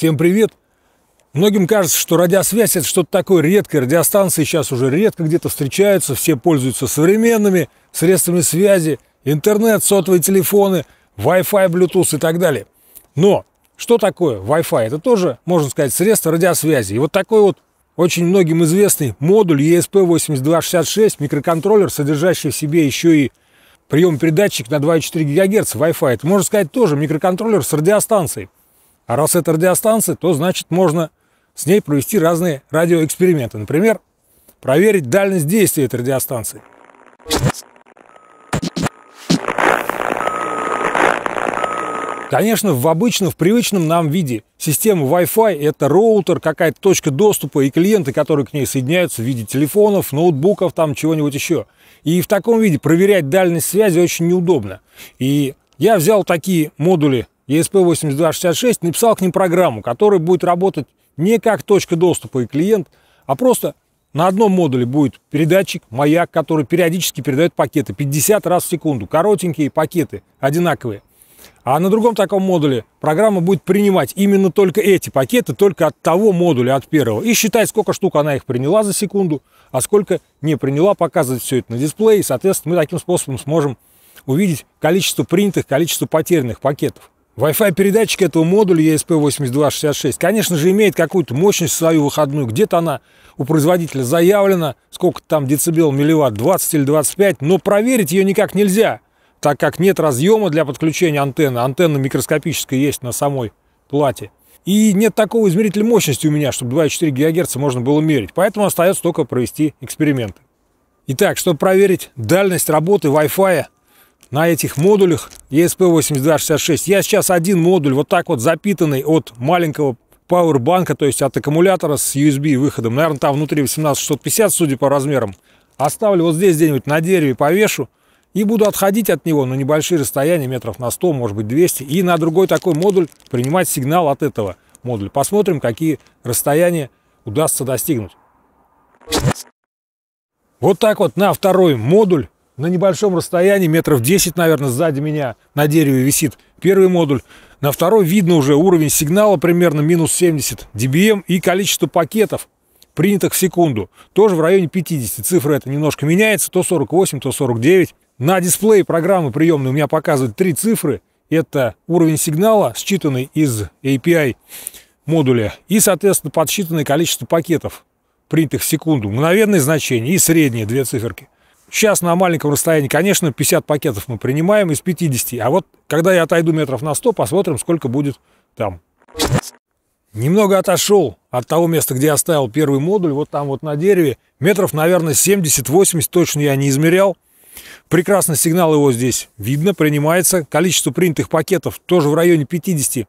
Всем привет! Многим кажется, что радиосвязь это что-то такое редкое. Радиостанции сейчас уже редко где-то встречаются, все пользуются современными средствами связи, интернет, сотовые телефоны, Wi-Fi, Bluetooth и так далее. Но что такое Wi-Fi? Это тоже, можно сказать, средство радиосвязи. И вот такой вот очень многим известный модуль ESP8266, микроконтроллер, содержащий в себе еще и прием-передатчик на 2,4 ГГц Wi-Fi. Это, можно сказать, тоже микроконтроллер с радиостанцией. А раз это радиостанция, то значит можно с ней провести разные радиоэксперименты. Например, проверить дальность действия этой радиостанции. Конечно, в обычном, в привычном нам виде система Wi-Fi – это роутер, какая-то точка доступа и клиенты, которые к ней соединяются в виде телефонов, ноутбуков, там чего-нибудь еще. И в таком виде проверять дальность связи очень неудобно. И я взял такие модули ESP8266 написал к ним программу, которая будет работать не как точка доступа и клиент, а просто на одном модуле будет передатчик, маяк, который периодически передает пакеты 50 раз в секунду. Коротенькие пакеты, одинаковые. А на другом таком модуле программа будет принимать именно только эти пакеты, только от того модуля, от первого. И считать, сколько штук она их приняла за секунду, а сколько не приняла, показывать все это на дисплее. И, соответственно, мы таким способом сможем увидеть количество принятых, количество потерянных пакетов. Wi-Fi передатчик этого модуля ESP8266, конечно же, имеет какую-то мощность свою выходную. Где-то она у производителя заявлена, сколько там децибел, милливатт, 20 или 25, но проверить ее никак нельзя, так как нет разъема для подключения антенны. Антенна микроскопическая есть на самой плате. И нет такого измерителя мощности у меня, чтобы 2,4 ГГц можно было мерить. Поэтому остается только провести эксперименты. Итак, чтобы проверить дальность работы Wi-Fi на этих модулях ESP8266. Я сейчас один модуль, вот так вот запитанный от маленького пауэрбанка, то есть от аккумулятора с USB выходом. Наверное, там внутри 18650, судя по размерам. Оставлю вот здесь где-нибудь на дереве, повешу. И буду отходить от него на небольшие расстояния, метров на 100, может быть 200. И на другой такой модуль принимать сигнал от этого модуля. Посмотрим, какие расстояния удастся достигнуть. Вот так вот на второй модуль на небольшом расстоянии, метров 10, наверное, сзади меня на дереве висит первый модуль. На второй видно уже уровень сигнала примерно минус 70 dBm и количество пакетов, принятых в секунду. Тоже в районе 50. Цифра это немножко меняется, то 48, то 49. На дисплее программы приемной у меня показывают три цифры. Это уровень сигнала, считанный из API модуля, и, соответственно, подсчитанное количество пакетов, принятых в секунду. Мгновенные значения и средние две циферки – Сейчас на маленьком расстоянии, конечно, 50 пакетов мы принимаем из 50. А вот когда я отойду метров на 100, посмотрим, сколько будет там. Немного отошел от того места, где оставил первый модуль, вот там вот на дереве. Метров, наверное, 70-80, точно я не измерял. Прекрасно сигнал его здесь видно, принимается. Количество принятых пакетов тоже в районе 50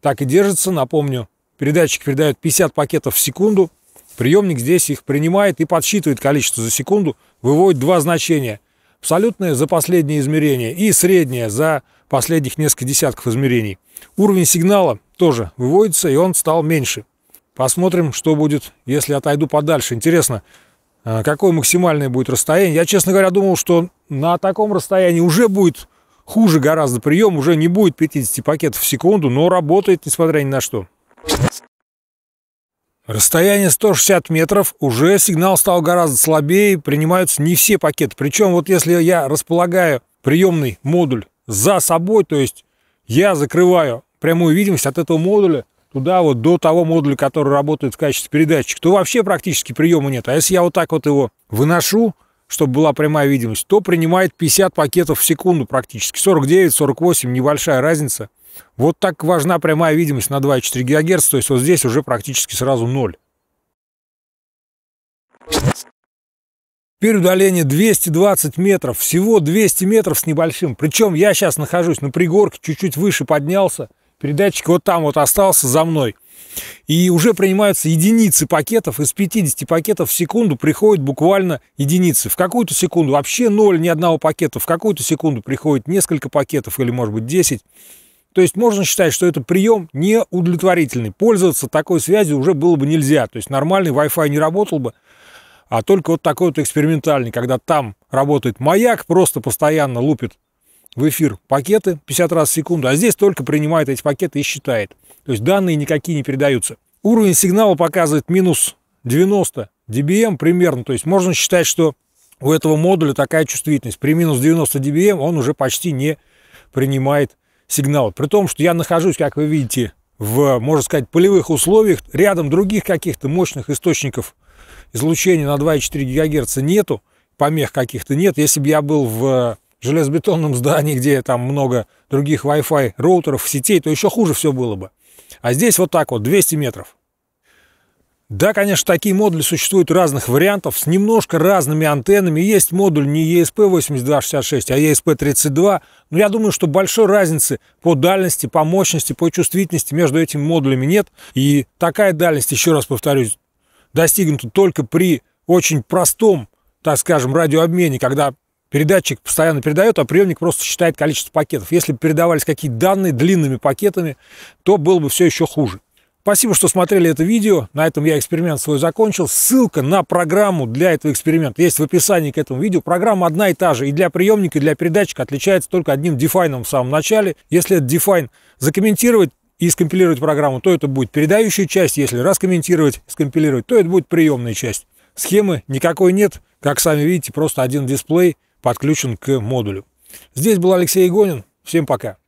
так и держится. Напомню, передатчик передает 50 пакетов в секунду. Приемник здесь их принимает и подсчитывает количество за секунду, выводит два значения. Абсолютное за последнее измерение и среднее за последних несколько десятков измерений. Уровень сигнала тоже выводится, и он стал меньше. Посмотрим, что будет, если отойду подальше. Интересно, а, какое максимальное будет расстояние. Я, честно говоря, думал, что на таком расстоянии уже будет хуже гораздо прием, уже не будет 50 пакетов в секунду, но работает, несмотря ни на что. Расстояние 160 метров, уже сигнал стал гораздо слабее, принимаются не все пакеты. Причем вот если я располагаю приемный модуль за собой, то есть я закрываю прямую видимость от этого модуля туда вот до того модуля, который работает в качестве передатчика, то вообще практически приема нет. А если я вот так вот его выношу, чтобы была прямая видимость, то принимает 50 пакетов в секунду практически. 49-48, небольшая разница. Вот так важна прямая видимость на 2,4 ГГц, то есть вот здесь уже практически сразу ноль. Теперь удаление 220 метров, всего 200 метров с небольшим. Причем я сейчас нахожусь на пригорке, чуть-чуть выше поднялся, передатчик вот там вот остался за мной. И уже принимаются единицы пакетов, из 50 пакетов в секунду приходит буквально единицы. В какую-то секунду вообще ноль ни одного пакета, в какую-то секунду приходит несколько пакетов или может быть 10. То есть можно считать, что это прием неудовлетворительный. Пользоваться такой связью уже было бы нельзя. То есть нормальный Wi-Fi не работал бы, а только вот такой вот экспериментальный, когда там работает маяк, просто постоянно лупит в эфир пакеты 50 раз в секунду, а здесь только принимает эти пакеты и считает. То есть данные никакие не передаются. Уровень сигнала показывает минус 90 dBm примерно. То есть можно считать, что у этого модуля такая чувствительность. При минус 90 dBm он уже почти не принимает сигнал. При том, что я нахожусь, как вы видите, в, можно сказать, полевых условиях, рядом других каких-то мощных источников излучения на 2,4 ГГц нету, помех каких-то нет. Если бы я был в железобетонном здании, где там много других Wi-Fi роутеров, сетей, то еще хуже все было бы. А здесь вот так вот, 200 метров. Да, конечно, такие модули существуют разных вариантов с немножко разными антеннами. Есть модуль не ESP8266, а ESP32. Но я думаю, что большой разницы по дальности, по мощности, по чувствительности между этими модулями нет. И такая дальность, еще раз повторюсь, достигнута только при очень простом, так скажем, радиообмене, когда передатчик постоянно передает, а приемник просто считает количество пакетов. Если бы передавались какие-то данные длинными пакетами, то было бы все еще хуже. Спасибо, что смотрели это видео. На этом я эксперимент свой закончил. Ссылка на программу для этого эксперимента есть в описании к этому видео. Программа одна и та же. И для приемника, и для передатчика отличается только одним дефайном в самом начале. Если этот дефайн закомментировать, и скомпилировать программу, то это будет передающая часть. Если раскомментировать, скомпилировать, то это будет приемная часть. Схемы никакой нет. Как сами видите, просто один дисплей подключен к модулю. Здесь был Алексей Игонин. Всем пока.